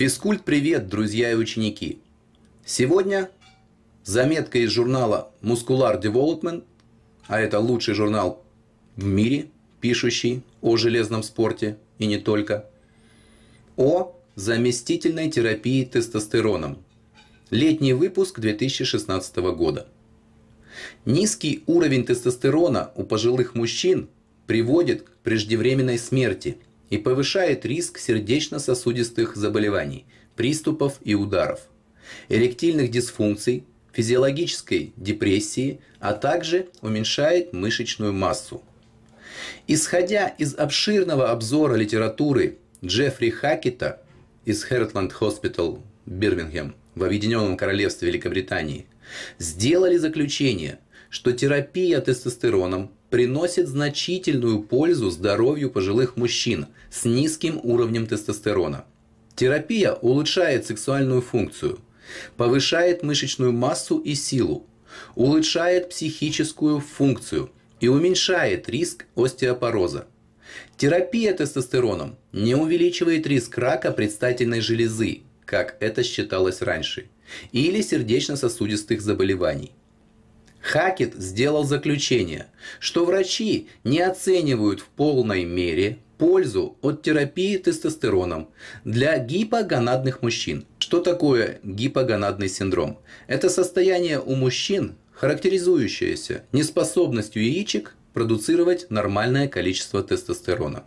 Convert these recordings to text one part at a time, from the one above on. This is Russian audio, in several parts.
Физкульт привет, друзья и ученики! Сегодня заметка из журнала Muscular Development, а это лучший журнал в мире, пишущий о железном спорте и не только, о заместительной терапии тестостероном. Летний выпуск 2016 года. Низкий уровень тестостерона у пожилых мужчин приводит к преждевременной смерти – и повышает риск сердечно-сосудистых заболеваний, приступов и ударов, эректильных дисфункций, физиологической депрессии, а также уменьшает мышечную массу. Исходя из обширного обзора литературы Джеффри Хакета из Хертленд Хоспитал Бирмингем в Объединенном Королевстве Великобритании, сделали заключение, что терапия тестостероном приносит значительную пользу здоровью пожилых мужчин с низким уровнем тестостерона. Терапия улучшает сексуальную функцию, повышает мышечную массу и силу, улучшает психическую функцию и уменьшает риск остеопороза. Терапия тестостероном не увеличивает риск рака предстательной железы, как это считалось раньше, или сердечно-сосудистых заболеваний. Хакет сделал заключение, что врачи не оценивают в полной мере пользу от терапии тестостероном для гипогонадных мужчин. Что такое гипогонадный синдром? Это состояние у мужчин, характеризующееся неспособностью яичек продуцировать нормальное количество тестостерона.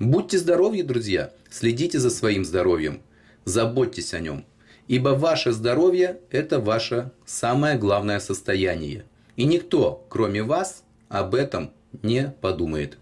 Будьте здоровы, друзья, следите за своим здоровьем, заботьтесь о нем – Ибо ваше здоровье – это ваше самое главное состояние. И никто, кроме вас, об этом не подумает.